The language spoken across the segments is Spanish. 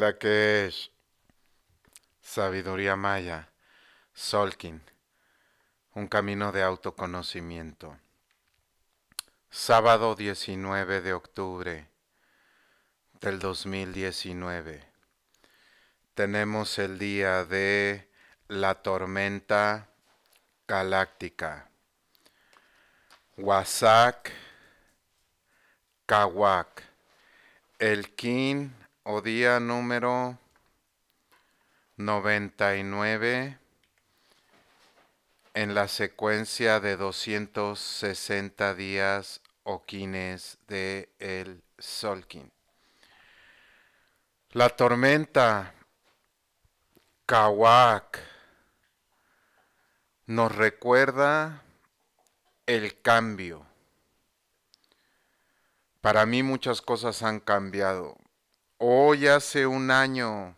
la que es Sabiduría Maya, Solkin, un camino de autoconocimiento. Sábado 19 de octubre del 2019. Tenemos el día de la tormenta galáctica. Wasak Kawak. king o día número 99 en la secuencia de 260 días o quines de el Solkin. La tormenta Kawak nos recuerda el cambio. Para mí muchas cosas han cambiado. Hoy hace un año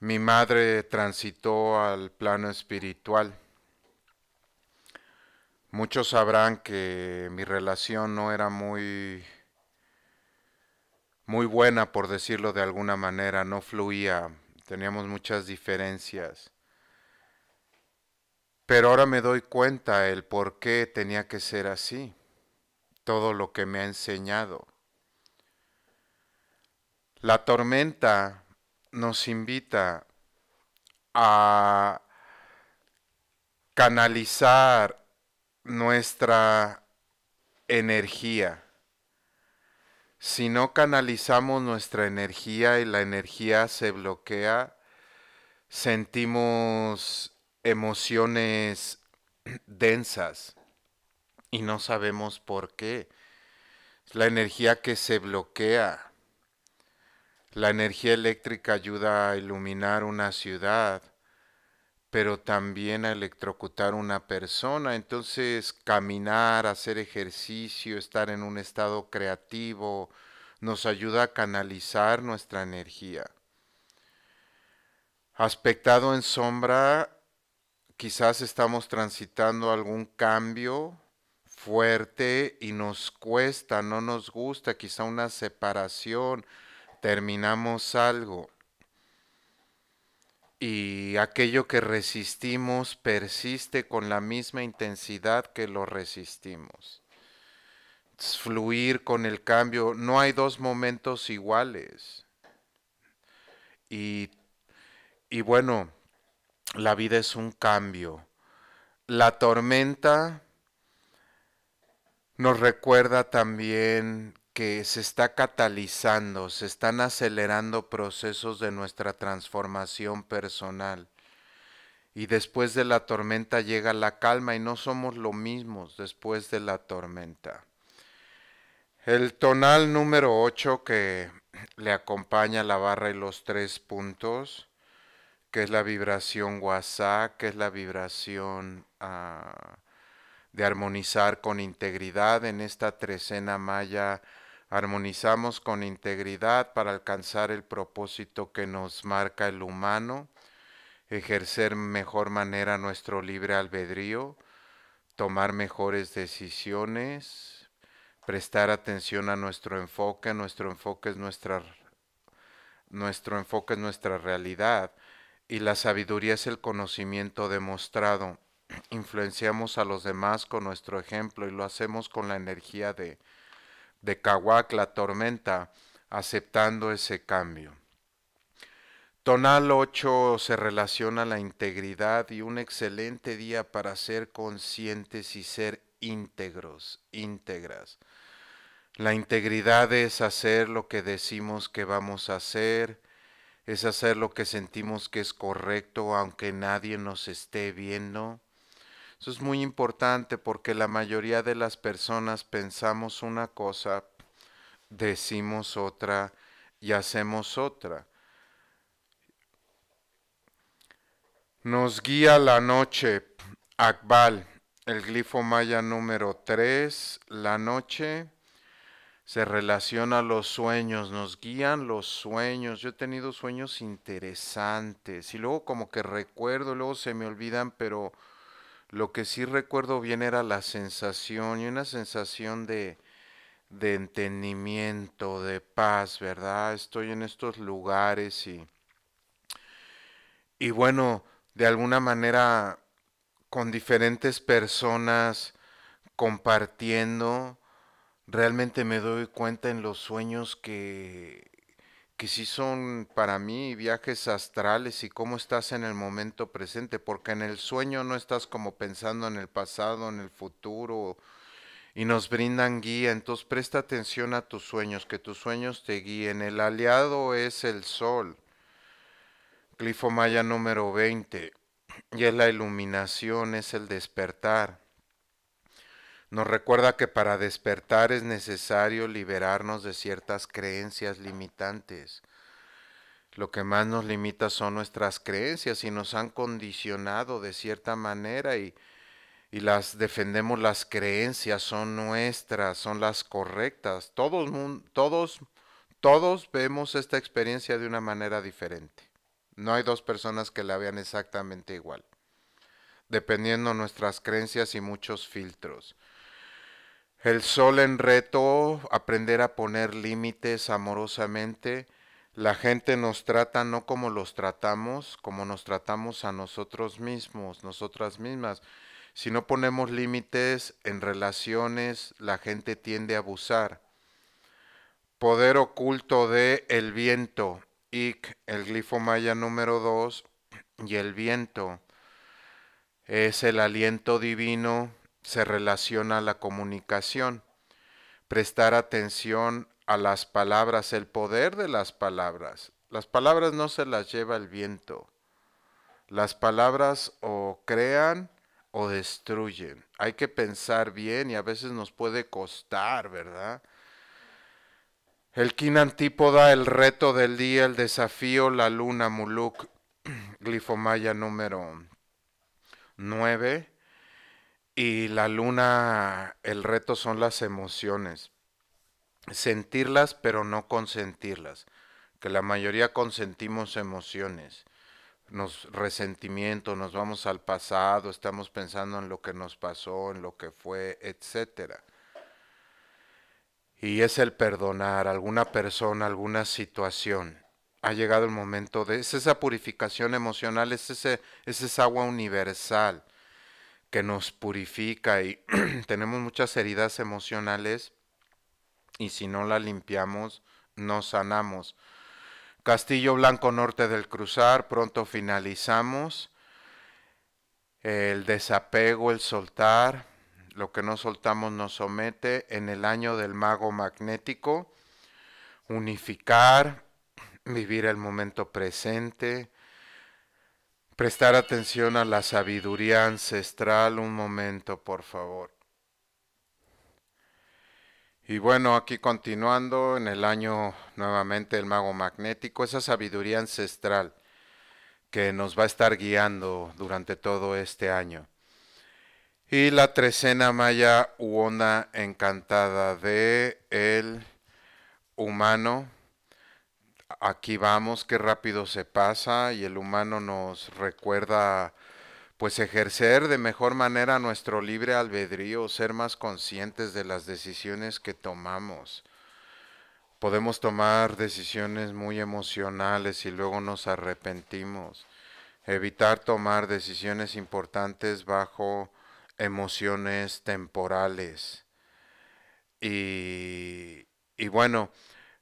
mi madre transitó al plano espiritual. Muchos sabrán que mi relación no era muy muy buena por decirlo de alguna manera, no fluía, teníamos muchas diferencias. Pero ahora me doy cuenta el por qué tenía que ser así, todo lo que me ha enseñado. La tormenta nos invita a canalizar nuestra energía. Si no canalizamos nuestra energía y la energía se bloquea, sentimos emociones densas y no sabemos por qué. La energía que se bloquea la energía eléctrica ayuda a iluminar una ciudad, pero también a electrocutar una persona. Entonces, caminar, hacer ejercicio, estar en un estado creativo, nos ayuda a canalizar nuestra energía. Aspectado en sombra, quizás estamos transitando algún cambio fuerte y nos cuesta, no nos gusta, quizá una separación, terminamos algo y aquello que resistimos persiste con la misma intensidad que lo resistimos. fluir con el cambio, no hay dos momentos iguales. Y, y bueno, la vida es un cambio. La tormenta nos recuerda también que se está catalizando, se están acelerando procesos de nuestra transformación personal. Y después de la tormenta llega la calma y no somos lo mismos después de la tormenta. El tonal número 8 que le acompaña la barra y los tres puntos, que es la vibración WhatsApp, que es la vibración... Ah, de armonizar con integridad en esta trecena maya Armonizamos con integridad para alcanzar el propósito que nos marca el humano, ejercer mejor manera nuestro libre albedrío, tomar mejores decisiones, prestar atención a nuestro enfoque, nuestro enfoque es nuestra nuestro enfoque es nuestra realidad y la sabiduría es el conocimiento demostrado. Influenciamos a los demás con nuestro ejemplo y lo hacemos con la energía de de Cahuac la tormenta, aceptando ese cambio. Tonal 8 se relaciona a la integridad y un excelente día para ser conscientes y ser íntegros, íntegras. La integridad es hacer lo que decimos que vamos a hacer, es hacer lo que sentimos que es correcto aunque nadie nos esté viendo, eso es muy importante porque la mayoría de las personas pensamos una cosa, decimos otra y hacemos otra. Nos guía la noche, Akbal, el glifo maya número 3, la noche se relaciona a los sueños, nos guían los sueños. Yo he tenido sueños interesantes y luego como que recuerdo, luego se me olvidan, pero lo que sí recuerdo bien era la sensación y una sensación de, de entendimiento, de paz, ¿verdad? Estoy en estos lugares y, y bueno, de alguna manera con diferentes personas compartiendo, realmente me doy cuenta en los sueños que y si son para mí viajes astrales y cómo estás en el momento presente, porque en el sueño no estás como pensando en el pasado, en el futuro, y nos brindan guía. Entonces presta atención a tus sueños, que tus sueños te guíen. El aliado es el sol, clifo maya número 20, y es la iluminación, es el despertar. Nos recuerda que para despertar es necesario liberarnos de ciertas creencias limitantes. Lo que más nos limita son nuestras creencias y nos han condicionado de cierta manera y, las defendemos, las creencias son nuestras, son las correctas. Todos, todos vemos esta experiencia de una manera diferente. No hay dos personas que la vean exactamente igual, dependiendo nuestras creencias y muchos filtros. El sol en reto, aprender a poner límites amorosamente. La gente nos trata no como los tratamos, como nos tratamos a nosotros mismos, nosotras mismas. Si no ponemos límites en relaciones, la gente tiende a abusar. Poder oculto de el viento, Ic, el glifo maya número 2, y el viento es el aliento divino se relaciona la comunicación. Prestar atención a las palabras, el poder de las palabras. Las palabras no se las lleva el viento. Las palabras o crean o destruyen. Hay que pensar bien y a veces nos puede costar, ¿verdad? El Kin Antípoda, el reto del día, el desafío, la luna, Muluk, glifomaya número 9. Y la luna, el reto son las emociones. Sentirlas, pero no consentirlas. Que la mayoría consentimos emociones. Nos resentimiento, nos vamos al pasado, estamos pensando en lo que nos pasó, en lo que fue, etc. Y es el perdonar a alguna persona, alguna situación. Ha llegado el momento de... Es esa purificación emocional, es, ese, es esa agua universal que nos purifica y tenemos muchas heridas emocionales y si no la limpiamos, no sanamos. Castillo Blanco Norte del Cruzar, pronto finalizamos. El desapego, el soltar, lo que no soltamos nos somete en el año del mago magnético. Unificar, vivir el momento presente, prestar atención a la sabiduría ancestral un momento, por favor. Y bueno, aquí continuando en el año nuevamente el mago magnético, esa sabiduría ancestral que nos va a estar guiando durante todo este año. Y la trecena maya Uona encantada de el humano aquí vamos, qué rápido se pasa y el humano nos recuerda pues ejercer de mejor manera nuestro libre albedrío, ser más conscientes de las decisiones que tomamos. Podemos tomar decisiones muy emocionales y luego nos arrepentimos. Evitar tomar decisiones importantes bajo emociones temporales. Y, y bueno,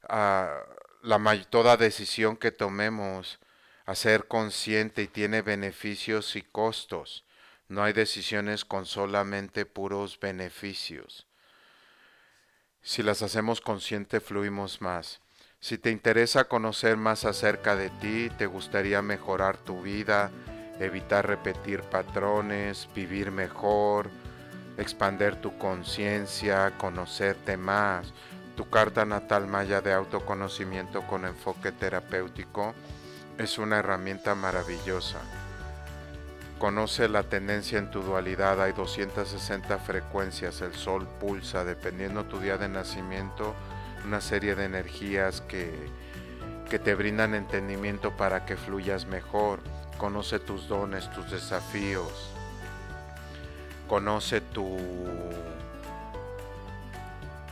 ah, la toda decisión que tomemos hacer ser consciente y tiene beneficios y costos. No hay decisiones con solamente puros beneficios. Si las hacemos consciente, fluimos más. Si te interesa conocer más acerca de ti, te gustaría mejorar tu vida, evitar repetir patrones, vivir mejor, expander tu conciencia, conocerte más, tu carta natal maya de autoconocimiento con enfoque terapéutico es una herramienta maravillosa. Conoce la tendencia en tu dualidad, hay 260 frecuencias, el sol pulsa, dependiendo tu día de nacimiento, una serie de energías que, que te brindan entendimiento para que fluyas mejor. Conoce tus dones, tus desafíos. Conoce tu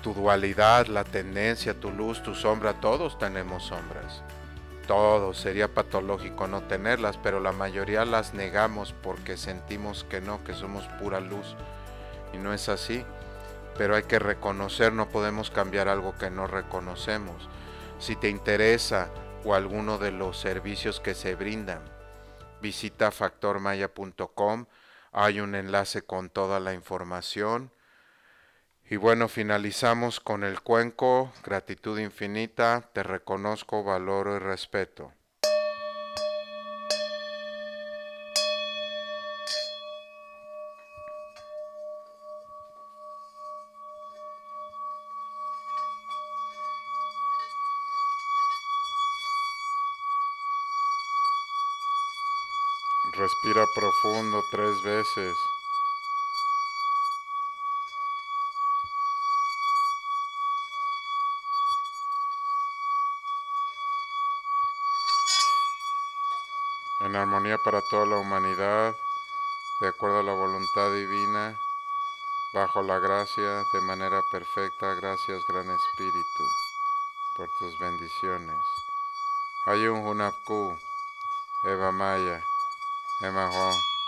tu dualidad, la tendencia, tu luz, tu sombra, todos tenemos sombras. Todos, sería patológico no tenerlas, pero la mayoría las negamos porque sentimos que no, que somos pura luz. Y no es así. Pero hay que reconocer, no podemos cambiar algo que no reconocemos. Si te interesa o alguno de los servicios que se brindan, visita factormaya.com. Hay un enlace con toda la información y bueno, finalizamos con el cuenco, gratitud infinita, te reconozco, valoro y respeto. Respira profundo tres veces. en armonía para toda la humanidad, de acuerdo a la voluntad divina, bajo la gracia, de manera perfecta. Gracias, Gran Espíritu, por tus bendiciones. Ayun Hunapku, Eva Maya, Emaho.